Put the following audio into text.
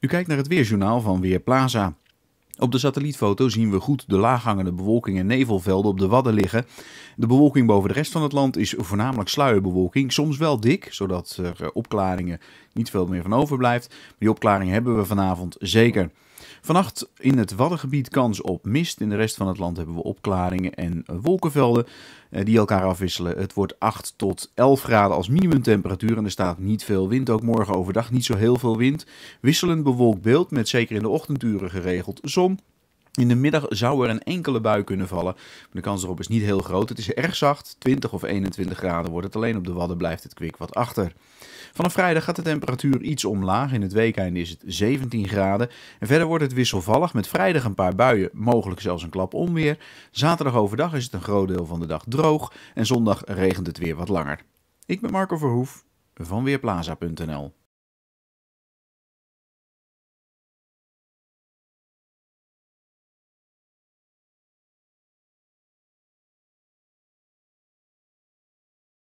U kijkt naar het Weerjournaal van Weerplaza. Op de satellietfoto zien we goed de laaghangende bewolking en nevelvelden op de Wadden liggen. De bewolking boven de rest van het land is voornamelijk sluierbewolking, soms wel dik, zodat er eh, opklaringen niet veel meer van overblijft. die opklaringen hebben we vanavond zeker. Vannacht in het Waddengebied kans op mist. In de rest van het land hebben we opklaringen en wolkenvelden eh, die elkaar afwisselen. Het wordt 8 tot 11 graden als minimumtemperatuur en er staat niet veel wind. Ook morgen overdag niet zo heel veel wind. Wisselend bewolkt beeld met zeker in de ochtenduren geregeld zon. In de middag zou er een enkele bui kunnen vallen, maar de kans erop is niet heel groot. Het is erg zacht, 20 of 21 graden wordt het, alleen op de Wadden blijft het kwik wat achter. Vanaf vrijdag gaat de temperatuur iets omlaag, in het weekende is het 17 graden. En verder wordt het wisselvallig, met vrijdag een paar buien, mogelijk zelfs een klap onweer. Zaterdag overdag is het een groot deel van de dag droog en zondag regent het weer wat langer. Ik ben Marco Verhoef van Weerplaza.nl